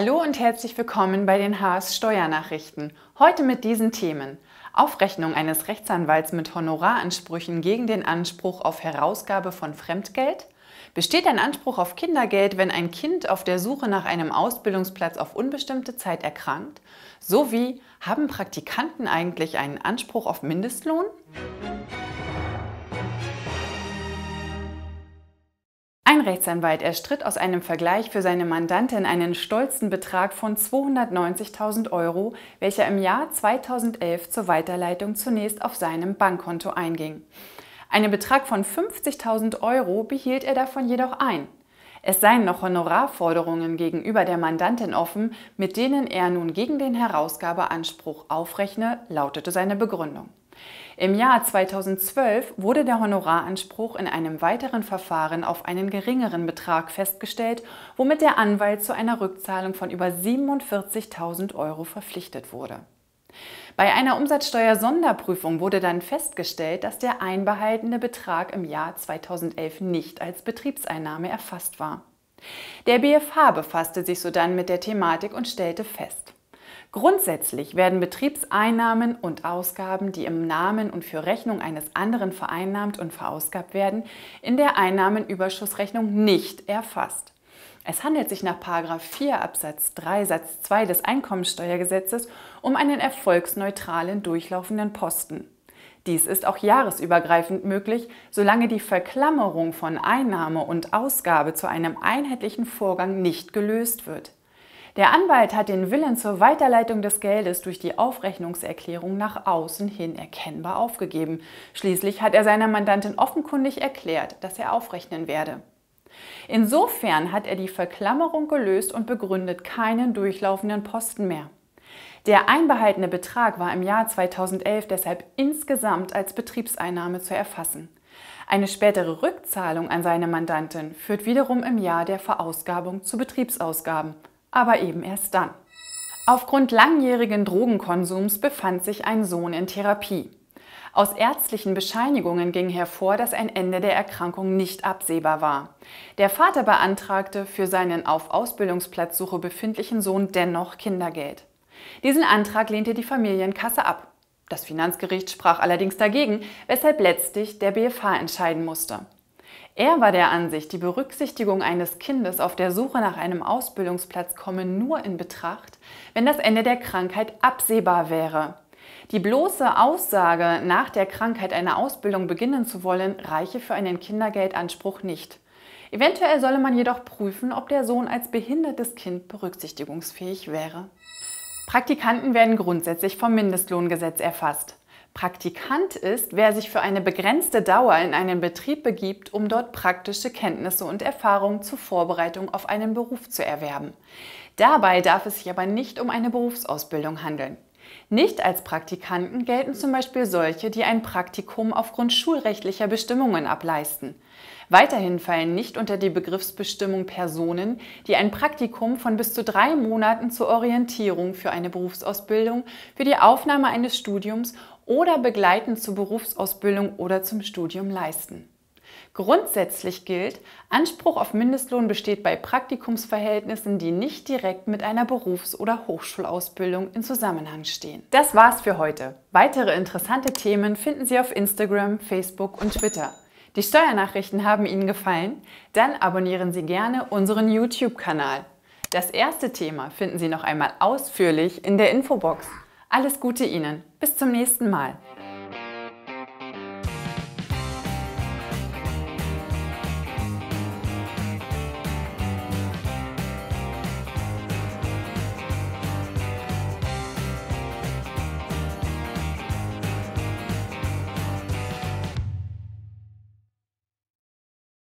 Hallo und herzlich willkommen bei den Haas Steuernachrichten. Heute mit diesen Themen. Aufrechnung eines Rechtsanwalts mit Honoraransprüchen gegen den Anspruch auf Herausgabe von Fremdgeld. Besteht ein Anspruch auf Kindergeld, wenn ein Kind auf der Suche nach einem Ausbildungsplatz auf unbestimmte Zeit erkrankt? Sowie haben Praktikanten eigentlich einen Anspruch auf Mindestlohn? Ein Rechtsanwalt erstritt aus einem Vergleich für seine Mandantin einen stolzen Betrag von 290.000 Euro, welcher im Jahr 2011 zur Weiterleitung zunächst auf seinem Bankkonto einging. Einen Betrag von 50.000 Euro behielt er davon jedoch ein. Es seien noch Honorarforderungen gegenüber der Mandantin offen, mit denen er nun gegen den Herausgabeanspruch aufrechne, lautete seine Begründung. Im Jahr 2012 wurde der Honoraranspruch in einem weiteren Verfahren auf einen geringeren Betrag festgestellt, womit der Anwalt zu einer Rückzahlung von über 47.000 Euro verpflichtet wurde. Bei einer Umsatzsteuersonderprüfung wurde dann festgestellt, dass der einbehaltene Betrag im Jahr 2011 nicht als Betriebseinnahme erfasst war. Der BFH befasste sich sodann mit der Thematik und stellte fest, Grundsätzlich werden Betriebseinnahmen und Ausgaben, die im Namen und für Rechnung eines anderen vereinnahmt und verausgabt werden, in der Einnahmenüberschussrechnung nicht erfasst. Es handelt sich nach 4 Absatz 3 Satz 2 des Einkommensteuergesetzes um einen erfolgsneutralen durchlaufenden Posten. Dies ist auch jahresübergreifend möglich, solange die Verklammerung von Einnahme und Ausgabe zu einem einheitlichen Vorgang nicht gelöst wird. Der Anwalt hat den Willen zur Weiterleitung des Geldes durch die Aufrechnungserklärung nach außen hin erkennbar aufgegeben. Schließlich hat er seiner Mandantin offenkundig erklärt, dass er aufrechnen werde. Insofern hat er die Verklammerung gelöst und begründet keinen durchlaufenden Posten mehr. Der einbehaltene Betrag war im Jahr 2011 deshalb insgesamt als Betriebseinnahme zu erfassen. Eine spätere Rückzahlung an seine Mandantin führt wiederum im Jahr der Verausgabung zu Betriebsausgaben aber eben erst dann. Aufgrund langjährigen Drogenkonsums befand sich ein Sohn in Therapie. Aus ärztlichen Bescheinigungen ging hervor, dass ein Ende der Erkrankung nicht absehbar war. Der Vater beantragte für seinen auf Ausbildungsplatzsuche befindlichen Sohn dennoch Kindergeld. Diesen Antrag lehnte die Familienkasse ab. Das Finanzgericht sprach allerdings dagegen, weshalb letztlich der BFH entscheiden musste. Er war der Ansicht, die Berücksichtigung eines Kindes auf der Suche nach einem Ausbildungsplatz komme nur in Betracht, wenn das Ende der Krankheit absehbar wäre. Die bloße Aussage, nach der Krankheit eine Ausbildung beginnen zu wollen, reiche für einen Kindergeldanspruch nicht. Eventuell solle man jedoch prüfen, ob der Sohn als behindertes Kind berücksichtigungsfähig wäre. Praktikanten werden grundsätzlich vom Mindestlohngesetz erfasst. Praktikant ist, wer sich für eine begrenzte Dauer in einen Betrieb begibt, um dort praktische Kenntnisse und Erfahrungen zur Vorbereitung auf einen Beruf zu erwerben. Dabei darf es sich aber nicht um eine Berufsausbildung handeln. Nicht als Praktikanten gelten zum Beispiel solche, die ein Praktikum aufgrund schulrechtlicher Bestimmungen ableisten. Weiterhin fallen nicht unter die Begriffsbestimmung Personen, die ein Praktikum von bis zu drei Monaten zur Orientierung für eine Berufsausbildung, für die Aufnahme eines Studiums oder begleitend zur Berufsausbildung oder zum Studium leisten. Grundsätzlich gilt, Anspruch auf Mindestlohn besteht bei Praktikumsverhältnissen, die nicht direkt mit einer Berufs- oder Hochschulausbildung in Zusammenhang stehen. Das war's für heute. Weitere interessante Themen finden Sie auf Instagram, Facebook und Twitter. Die Steuernachrichten haben Ihnen gefallen? Dann abonnieren Sie gerne unseren YouTube-Kanal. Das erste Thema finden Sie noch einmal ausführlich in der Infobox. Alles Gute Ihnen. Bis zum nächsten Mal.